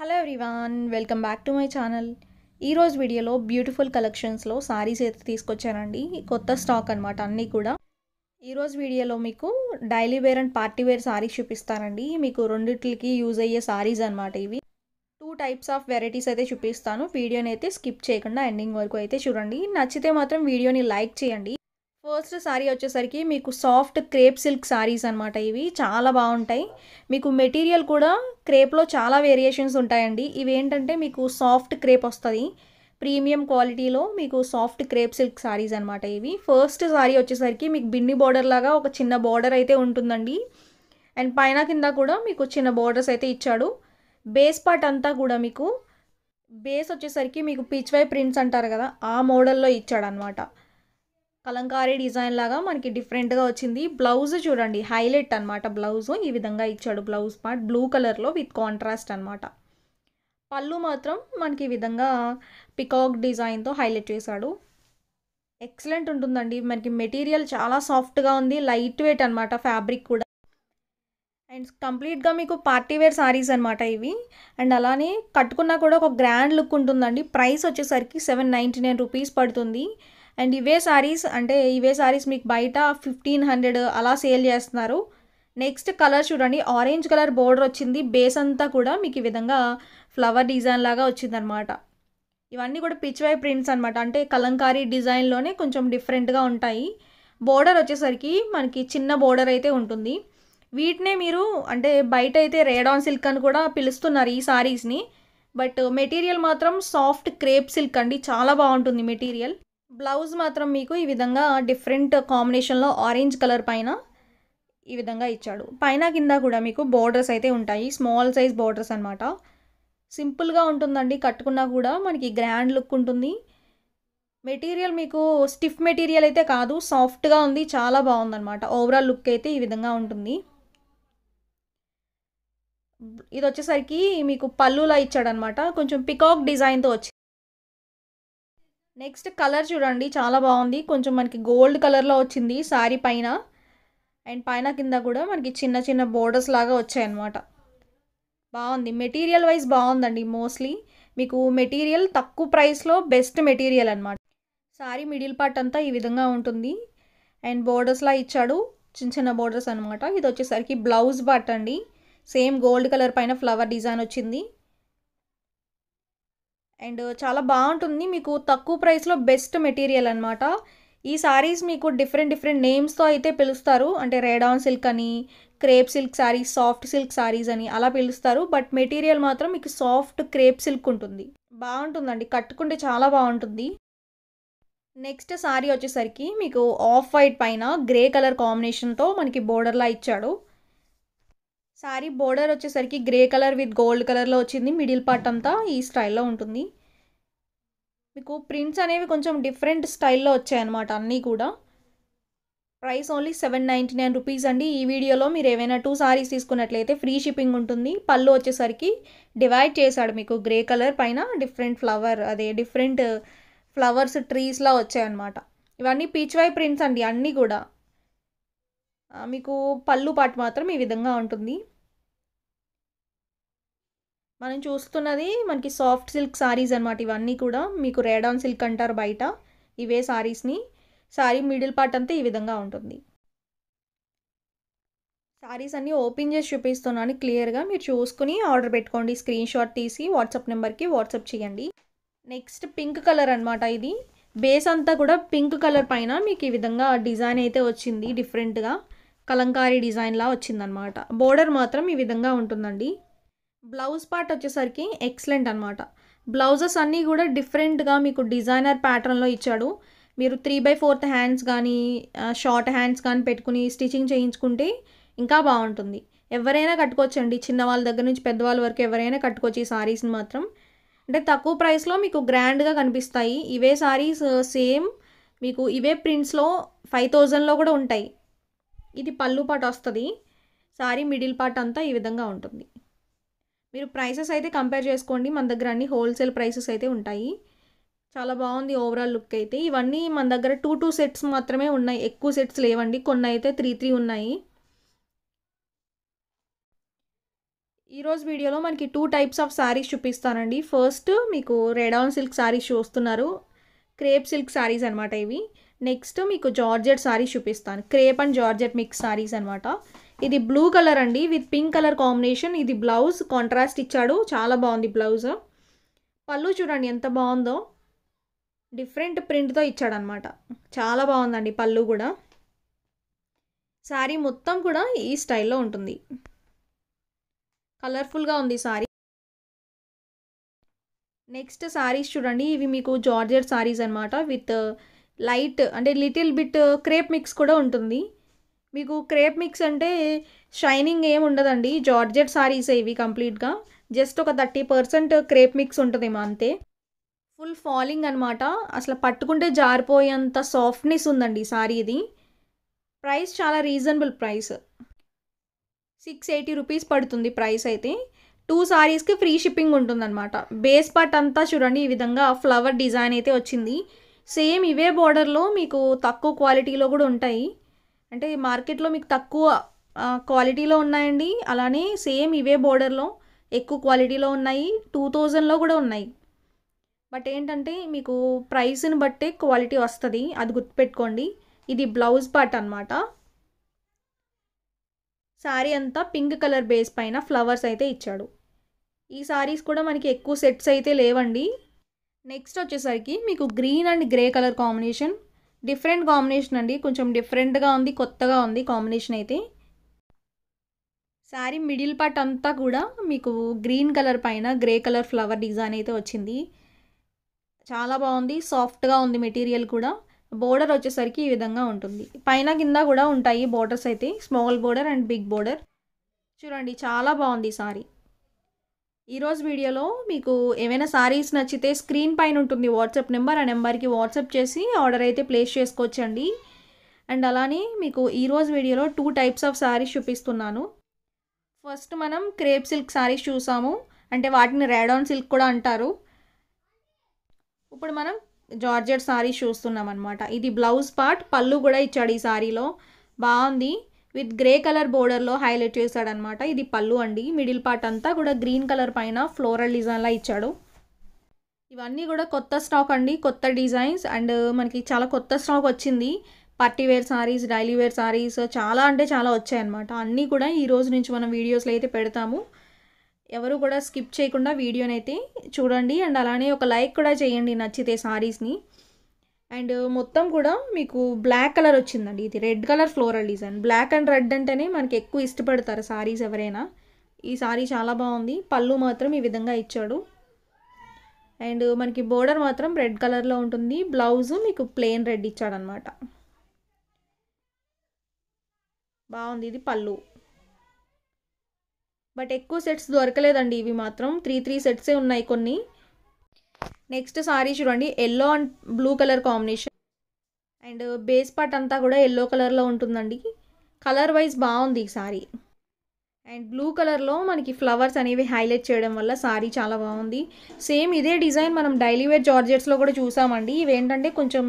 hello everyone welcome back to my channel ఈరోజు వీడియోలో beautiful కలెక్షన్స్లో సారీస్ అయితే తీసుకొచ్చానండి కొత్త స్టాక్ అనమాట అన్నీ కూడా ఈరోజు వీడియోలో మీకు daily wear and party wear saris చూపిస్తానండి మీకు రెండింటికి యూజ్ అయ్యే సారీస్ అనమాట ఇవి టూ టైప్స్ ఆఫ్ వెరైటీస్ అయితే చూపిస్తాను వీడియోని అయితే స్కిప్ చేయకుండా ఎండింగ్ వరకు అయితే చూడండి నచ్చితే మాత్రం వీడియోని లైక్ చేయండి ఫస్ట్ శారీ వచ్చేసరికి మీకు సాఫ్ట్ క్రేప్ సిల్క్ శారీస్ అనమాట ఇవి చాలా బాగుంటాయి మీకు మెటీరియల్ కూడా క్రేప్లో చాలా వేరియేషన్స్ ఉంటాయండి ఇవి ఏంటంటే మీకు సాఫ్ట్ క్రేప్ వస్తుంది ప్రీమియం క్వాలిటీలో మీకు సాఫ్ట్ క్రేప్ సిల్క్ శారీస్ అనమాట ఇవి ఫస్ట్ శారీ వచ్చేసరికి మీకు బిన్ని బార్డర్ లాగా ఒక చిన్న బార్డర్ అయితే ఉంటుందండి అండ్ పైన కింద కూడా మీకు చిన్న బార్డర్స్ అయితే ఇచ్చాడు బేస్ పార్ట్ అంతా కూడా మీకు బేస్ వచ్చేసరికి మీకు పిచ్వై ప్రింట్స్ అంటారు కదా ఆ మోడల్లో అనమాట కలంకారీ డిజైన్ లాగా మనకి డిఫరెంట్గా వచ్చింది బ్లౌజ్ చూడండి హైలైట్ అనమాట బ్లౌజ్ ఈ విధంగా ఇచ్చాడు బ్లౌజ్ పార్ట్ బ్లూ కలర్లో విత్ కాంట్రాస్ట్ అనమాట పళ్ళు మాత్రం మనకి ఈ విధంగా పికాక్ డిజైన్తో హైలైట్ చేశాడు ఎక్సలెంట్ ఉంటుందండి మనకి మెటీరియల్ చాలా సాఫ్ట్గా ఉంది లైట్ వెయిట్ అనమాట ఫ్యాబ్రిక్ కూడా అండ్ కంప్లీట్గా మీకు పార్టీ వేర్ సారీస్ అనమాట ఇవి అండ్ అలానే కట్టుకున్నా కూడా ఒక గ్రాండ్ లుక్ ఉంటుందండి ప్రైస్ వచ్చేసరికి సెవెన్ నైంటీ నైన్ రూపీస్ పడుతుంది అండ్ ఇవే శారీస్ అంటే ఇవే శారీస్ మీకు బయట ఫిఫ్టీన్ హండ్రెడ్ అలా సేల్ చేస్తున్నారు నెక్స్ట్ కలర్ చూడండి ఆరెంజ్ కలర్ బోర్డర్ వచ్చింది బేస్ అంతా కూడా మీకు ఈ విధంగా ఫ్లవర్ డిజైన్ లాగా వచ్చిందనమాట ఇవన్నీ కూడా పిచ్వై ప్రింట్స్ అనమాట అంటే కలంకారీ డిజైన్లోనే కొంచెం డిఫరెంట్గా ఉంటాయి బోర్డర్ వచ్చేసరికి మనకి చిన్న బోర్డర్ అయితే ఉంటుంది వీటినే మీరు అంటే బయట అయితే రేడాన్ సిల్క్ అని కూడా పిలుస్తున్నారు ఈ సారీస్ని బట్ మెటీరియల్ మాత్రం సాఫ్ట్ క్రేప్ సిల్క్ అండి చాలా బాగుంటుంది మెటీరియల్ బ్లౌజ్ మాత్రం మీకు ఈ విధంగా డిఫరెంట్ కాంబినేషన్లో ఆరెంజ్ కలర్ పైన ఈ విధంగా ఇచ్చాడు పైన కింద కూడా మీకు బోర్డర్స్ అయితే ఉంటాయి స్మాల్ సైజ్ బోర్డర్స్ అనమాట సింపుల్గా ఉంటుందండి కట్టుకున్నా కూడా మనకి గ్రాండ్ లుక్ ఉంటుంది మెటీరియల్ మీకు స్టిఫ్ మెటీరియల్ అయితే కాదు సాఫ్ట్గా ఉంది చాలా బాగుందనమాట ఓవరాల్ లుక్ అయితే ఈ విధంగా ఉంటుంది ఇది వచ్చేసరికి మీకు పళ్ళులా ఇచ్చాడనమాట కొంచెం పికాక్ డిజైన్తో వచ్చి నెక్స్ట్ కలర్ చూడండి చాలా బాగుంది కొంచెం మనకి గోల్డ్ కలర్లో వచ్చింది శారీ పైన అండ్ పైన కింద కూడా మనకి చిన్న చిన్న బోర్డర్స్ లాగా వచ్చాయన్నమాట బాగుంది మెటీరియల్ వైజ్ బాగుందండి మోస్ట్లీ మీకు మెటీరియల్ తక్కువ ప్రైస్లో బెస్ట్ మెటీరియల్ అనమాట శారీ మిడిల్ పార్ట్ అంతా ఈ విధంగా ఉంటుంది అండ్ బోర్డర్స్లా ఇచ్చాడు చిన్న చిన్న బోర్డర్స్ అనమాట ఇది వచ్చేసరికి బ్లౌజ్ పార్ట్ అండి సేమ్ గోల్డ్ కలర్ పైన ఫ్లవర్ డిజైన్ వచ్చింది అండ్ చాలా బాగుంటుంది మీకు తక్కువ ప్రైస్లో బెస్ట్ మెటీరియల్ అనమాట ఈ శారీస్ మీకు డిఫరెంట్ డిఫరెంట్ నేమ్స్తో అయితే పిలుస్తారు అంటే రేడాన్ సిల్క్ అని crepe silk saris soft silk saris అని అలా పిలుస్తారు బట్ మెటీరియల్ మాత్రం మీకు సాఫ్ట్ క్రేప్ సిల్క్ ఉంటుంది బాగుంటుందండి కట్టుకుంటే చాలా బాగుంటుంది నెక్స్ట్ సారీ వచ్చేసరికి మీకు ఆఫ్ వైట్ పైన గ్రే కలర్ కాంబినేషన్తో మనకి బోర్డర్లా ఇచ్చాడు శారీ బోర్డర్ వచ్చేసరికి గ్రే కలర్ విత్ గోల్డ్ కలర్లో వచ్చింది మిడిల్ పార్ట్ అంతా ఈ స్టైల్లో ఉంటుంది మీకు ప్రింట్స్ అనేవి కొంచెం డిఫరెంట్ స్టైల్లో వచ్చాయన్నమాట అన్నీ కూడా price only seven ninety nine rupees అండి ఈ వీడియోలో మీరు ఏవైనా టూ సారీస్ తీసుకున్నట్లయితే ఫ్రీ షిప్పింగ్ ఉంటుంది పళ్ళు వచ్చేసరికి డివైడ్ చేశాడు మీకు గ్రే కలర్ పైన డిఫరెంట్ ఫ్లవర్ అదే డిఫరెంట్ ఫ్లవర్స్ ట్రీస్లా వచ్చాయన్నమాట ఇవన్నీ పీచ్ వై ప్రింట్స్ అండి అన్నీ కూడా మీకు పళ్ళు పాటు మాత్రం ఈ విధంగా ఉంటుంది మనం చూస్తున్నది మనకి సాఫ్ట్ సిల్క్ సారీస్ అనమాట ఇవన్నీ కూడా మీకు రేడాన్ సిల్క్ అంటారు బయట ఇవే సారీస్ని సారీ మిడిల్ పార్ట్ అంతా ఈ విధంగా ఉంటుంది శారీస్ అన్నీ ఓపెన్ చేసి చూపిస్తున్నాను క్లియర్గా మీరు చూసుకుని ఆర్డర్ పెట్టుకోండి స్క్రీన్ షాట్ తీసి వాట్సాప్ నెంబర్కి వాట్సాప్ చేయండి నెక్స్ట్ పింక్ కలర్ అనమాట ఇది బేస్ అంతా కూడా పింక్ కలర్ పైన మీకు ఈ విధంగా డిజైన్ అయితే వచ్చింది డిఫరెంట్గా కలంకారీ డిజైన్లా వచ్చిందనమాట బోర్డర్ మాత్రం ఈ విధంగా ఉంటుందండి బ్లౌజ్ పార్ట్ వచ్చేసరికి ఎక్సలెంట్ అనమాట బ్లౌజెస్ అన్నీ కూడా డిఫరెంట్గా మీకు డిజైనర్ ప్యాటర్న్లో ఇచ్చాడు మీరు త్రీ బై ఫోర్త్ హ్యాండ్స్ కానీ షార్ట్ హ్యాండ్స్ కానీ పెట్టుకుని స్టిచ్చింగ్ చేయించుకుంటే ఇంకా బాగుంటుంది ఎవరైనా కట్టుకోవచ్చండి వాళ్ళ దగ్గర నుంచి పెద్దవాళ్ళ వరకు ఎవరైనా కట్టుకోవచ్చు ఈ శారీస్ని మాత్రం అంటే తక్కువ ప్రైస్లో మీకు గ్రాండ్గా కనిపిస్తాయి ఇవే శారీస్ సేమ్ మీకు ఇవే ప్రింట్స్లో ఫైవ్ థౌజండ్లో కూడా ఉంటాయి ఇది పళ్ళు పార్ట్ వస్తుంది సారీ మిడిల్ పార్ట్ అంతా ఈ విధంగా ఉంటుంది మీరు ప్రైసెస్ అయితే కంపేర్ చేసుకోండి మన దగ్గర అన్ని హోల్సేల్ ప్రైసెస్ అయితే ఉంటాయి చాలా బాగుంది ఓవరాల్ లుక్ అయితే ఇవన్నీ మన దగ్గర టూ టూ సెట్స్ మాత్రమే ఉన్నాయి ఎక్కువ సెట్స్ లేవండి కొన్ని అయితే త్రీ త్రీ ఉన్నాయి ఈరోజు వీడియోలో మనకి టూ టైప్స్ ఆఫ్ శారీస్ చూపిస్తానండి ఫస్ట్ మీకు రెడాన్ సిల్క్ శారీస్ చూస్తున్నారు క్రేప్ సిల్క్ శారీస్ అనమాట ఇవి నెక్స్ట్ మీకు జార్జెట్ శారీస్ చూపిస్తాను crepe and georgette mix saris అనమాట ఇది బ్లూ కలర్ అండి విత్ పింక్ కలర్ కాంబినేషన్ ఇది బ్లౌజ్ కాంట్రాస్ట్ ఇచ్చాడు చాలా బాగుంది బ్లౌజ్ పళ్ళు చూడండి ఎంత బాగుందో డిఫరెంట్ ప్రింట్తో ఇచ్చాడనమాట చాలా బాగుందండి పళ్ళు కూడా శారీ మొత్తం కూడా ఈ స్టైల్లో ఉంటుంది కలర్ఫుల్గా ఉంది శారీ నెక్స్ట్ శారీస్ చూడండి ఇవి మీకు జార్జెట్ శారీస్ అనమాట విత్ లైట్ అంటే లిటిల్ బిట్ క్రేప్ మిక్స్ కూడా ఉంటుంది మీకు క్రేప్ మిక్స్ అంటే షైనింగ్ ఏమి ఉండదండి జార్జెట్ సారీస్ ఇవి కంప్లీట్గా జస్ట్ ఒక థర్టీ పర్సెంట్ క్రేప్ మిక్స్ ఉంటుంది మా అంతే ఫుల్ ఫాలింగ్ అనమాట అసలు పట్టుకుంటే జారిపోయేంత సాఫ్ట్నెస్ ఉందండి సారీ ఇది ప్రైస్ చాలా reasonable price six eighty rupees పడుతుంది ప్రైస్ అయితే టూ సారీస్కి ఫ్రీ షిప్పింగ్ ఉంటుందన్నమాట బేస్ పార్ట్ అంతా చూడండి ఈ విధంగా ఫ్లవర్ డిజైన్ అయితే వచ్చింది సేమ్ ఇవే బోర్డర్లో మీకు తక్కువ క్వాలిటీలో కూడా ఉంటాయి అంటే మార్కెట్లో మీకు తక్కువ క్వాలిటీలో ఉన్నాయండి అలానే సేమ్ ఇవే బోర్డర్లో ఎక్కువ క్వాలిటీలో ఉన్నాయి టూ థౌజండ్లో కూడా ఉన్నాయి బట్ ఏంటంటే మీకు ప్రైస్ని బట్టే క్వాలిటీ వస్తుంది అది గుర్తుపెట్టుకోండి ఇది బ్లౌజ్ పార్ట్ అనమాట శారీ అంతా పింక్ కలర్ బేస్ పైన ఫ్లవర్స్ అయితే ఇచ్చాడు ఈ శారీస్ కూడా మనకి ఎక్కువ సెట్స్ అయితే లేవండి నెక్స్ట్ వచ్చేసరికి మీకు green and grey colour combination different combination అండి కొంచెం డిఫరెంట్గా ఉంది కొత్తగా ఉంది కాంబినేషన్ అయితే శారీ మిడిల్ పార్ట్ అంతా కూడా మీకు గ్రీన్ కలర్ పైన గ్రే కలర్ ఫ్లవర్ డిజైన్ అయితే వచ్చింది చాలా బాగుంది సాఫ్ట్గా ఉంది మెటీరియల్ కూడా బోర్డర్ వచ్చేసరికి ఈ విధంగా ఉంటుంది పైన కింద కూడా ఉంటాయి బోర్డర్స్ అయితే small border and big border చూడండి చాలా బాగుంది సారీ ఈరోజు వీడియోలో మీకు ఏమైనా సారీస్ నచ్చితే స్క్రీన్ పైన ఉంటుంది వాట్సాప్ నెంబర్ ఆ నెంబర్కి వాట్సాప్ చేసి ఆర్డర్ అయితే ప్లేస్ చేసుకోవచ్చండి అండ్ అలానే మీకు ఈరోజు వీడియోలో టూ టైప్స్ ఆఫ్ శారీస్ చూపిస్తున్నాను ఫస్ట్ మనం క్రేప్ సిల్క్ శారీస్ చూసాము అంటే వాటిని రేడాన్ సిల్క్ కూడా అంటారు ఇప్పుడు మనం జార్జెట్ శారీస్ చూస్తున్నాం అనమాట ఇది బ్లౌజ్ పార్ట్ పళ్ళు కూడా ఇచ్చాడు ఈ శారీలో బాగుంది విత్ గ్రే కలర్ బోర్డర్లో హైలైట్ చేశాడనమాట ఇది పళ్ళు అండి మిడిల్ పార్ట్ అంతా కూడా గ్రీన్ కలర్ పైన ఫ్లోరల్ డిజైన్లా ఇచ్చాడు ఇవన్నీ కూడా కొత్త స్టాక్ అండి కొత్త డిజైన్స్ అండ్ మనకి చాలా కొత్త స్టాక్ వచ్చింది party wear saris daily wear saris చాలా అంటే చాలా వచ్చాయన్నమాట అన్నీ కూడా ఈ రోజు నుంచి మనం వీడియోస్లో అయితే పెడతాము ఎవరు కూడా స్కిప్ చేయకుండా వీడియోనైతే చూడండి అండ్ అలానే ఒక లైక్ కూడా చేయండి నచ్చితే సారీస్ని అండ్ మొత్తం కూడా మీకు బ్లాక్ కలర్ వచ్చిందండి ఇది red colour floral design black and red అంటేనే మనకి ఎక్కువ ఇష్టపడతారు సారీస్ ఎవరైనా ఈ సారీ చాలా బాగుంది పళ్ళు మాత్రం ఈ విధంగా ఇచ్చాడు అండ్ మనకి బోర్డర్ మాత్రం రెడ్ కలర్లో ఉంటుంది బ్లౌజు మీకు ప్లెయిన్ రెడ్ ఇచ్చాడనమాట బాగుంది ఇది పళ్ళు బట్ ఎక్కువ సెట్స్ దొరకలేదండి ఇవి మాత్రం త్రీ త్రీ సెట్సే ఉన్నాయి కొన్ని నెక్స్ట్ సారీ చూడండి yellow and blue colour combination and base part అంతా కూడా ఎల్లో కలర్లో ఉంటుందండి కలర్ వైజ్ బాగుంది ఈ సారీ అండ్ బ్లూ కలర్లో మనకి ఫ్లవర్స్ అనేవి హైలైట్ చేయడం వల్ల సారీ చాలా బాగుంది సేమ్ ఇదే డిజైన్ మనం డైలీ వేర్ జార్జెట్స్లో కూడా చూసామండి ఇవేంటంటే కొంచెం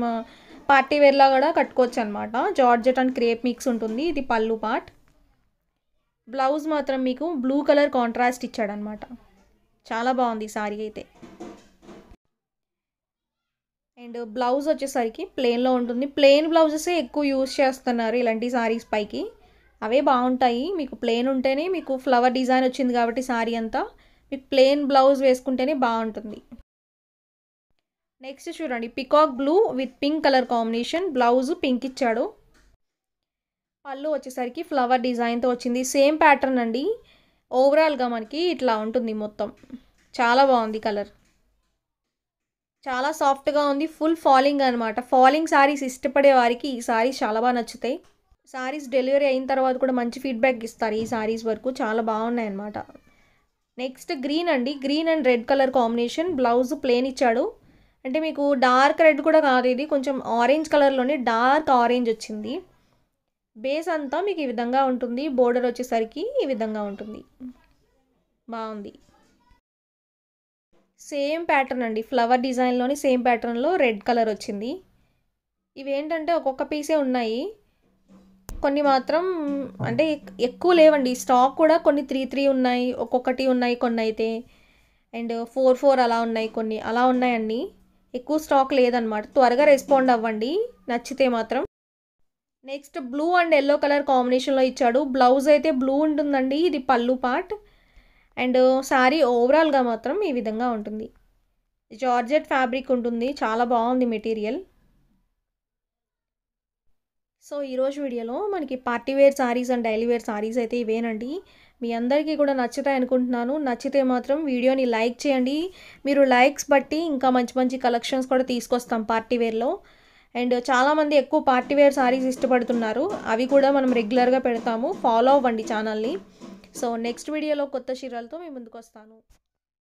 పార్టీ uh, వేర్లా కూడా కట్టుకోవచ్చు అనమాట జార్జెట్ అండ్ క్రేప్ మిక్స్ ఉంటుంది ఇది పళ్ళు పార్ట్ బ్లౌజ్ మాత్రం మీకు బ్లూ కలర్ కాంట్రాస్ట్ ఇచ్చాడనమాట చాలా బాగుంది సారీ అయితే అండ్ బ్లౌజ్ వచ్చేసరికి ప్లెయిన్లో ఉంటుంది ప్లెయిన్ బ్లౌజెసే ఎక్కువ యూజ్ చేస్తున్నారు ఇలాంటి సారీస్ పైకి అవే బాగుంటాయి మీకు ప్లెయిన్ ఉంటేనే మీకు ఫ్లవర్ డిజైన్ వచ్చింది కాబట్టి సారీ అంతా మీకు ప్లెయిన్ బ్లౌజ్ వేసుకుంటేనే బాగుంటుంది నెక్స్ట్ చూడండి peacock blue with pink colour combination blouse pink ఇచ్చాడు పళ్ళు వచ్చేసరికి ఫ్లవర్ డిజైన్తో వచ్చింది సేమ్ ప్యాటర్న్ అండి ఓవరాల్గా మనకి ఇట్లా ఉంటుంది మొత్తం చాలా బాగుంది కలర్ చాలా సాఫ్ట్గా ఉంది ఫుల్ ఫాలింగ్ అనమాట ఫాలింగ్ శారీస్ ఇష్టపడే వారికి ఈ సారీస్ చాలా బాగా నచ్చుతాయి శారీస్ డెలివరీ అయిన తర్వాత కూడా మంచి ఫీడ్బ్యాక్ ఇస్తారు ఈ శారీస్ వరకు చాలా బాగున్నాయి అనమాట నెక్స్ట్ గ్రీన్ అండి green and red colour combination blouse plain ఇచ్చాడు అంటే మీకు డార్క్ రెడ్ కూడా కాదు ఇది కొంచెం ఆరెంజ్ కలర్లోనే డార్క్ ఆరెంజ్ వచ్చింది బేస్ అంతా మీకు ఈ విధంగా ఉంటుంది బోర్డర్ వచ్చేసరికి ఈ విధంగా ఉంటుంది బాగుంది సేమ్ ప్యాటర్న్ అండి ఫ్లవర్ డిజైన్లోని సేమ్ ప్యాటర్న్లో రెడ్ కలర్ వచ్చింది ఇవేంటంటే ఒక్కొక్క పీసే ఉన్నాయి కొన్ని మాత్రం అంటే ఎక్కువ లేవండి స్టాక్ కూడా కొన్ని త్రీ త్రీ ఉన్నాయి ఒక్కొక్కటి ఉన్నాయి కొన్ని అయితే అండ్ ఫోర్ ఫోర్ అలా ఉన్నాయి కొన్ని అలా ఉన్నాయండి ఎక్కువ స్టాక్ లేదనమాట త్వరగా రెస్పాండ్ అవ్వండి నచ్చితే మాత్రం next blue and yellow colour కాంబినేషన్లో ఇచ్చాడు బ్లౌజ్ అయితే బ్లూ ఉంటుందండి ఇది పళ్ళు పార్ట్ అండ్ శారీ ఓవరాల్గా మాత్రం ఈ విధంగా ఉంటుంది జార్జెట్ ఫ్యాబ్రిక్ ఉంటుంది చాలా బాగుంది మెటీరియల్ సో ఈరోజు వీడియోలో మనకి party wear saris and daily wear saris అయితే ఇవేనండి మీ అందరికీ కూడా నచ్చుతాయి అనుకుంటున్నాను నచ్చితే మాత్రం వీడియోని లైక్ చేయండి మీరు లైక్స్ బట్టి ఇంకా మంచి మంచి కలెక్షన్స్ కూడా తీసుకొస్తాం పార్టీ వేర్లో అండ్ చాలామంది ఎక్కువ పార్టీ వేర్ శారీస్ ఇష్టపడుతున్నారు అవి కూడా మనం రెగ్యులర్గా పెడతాము ఫాలో అవ్వండి ఛానల్ని సో నెక్స్ట్ వీడియోలో కొత్త చీరలతో మేము ముందుకు వస్తాను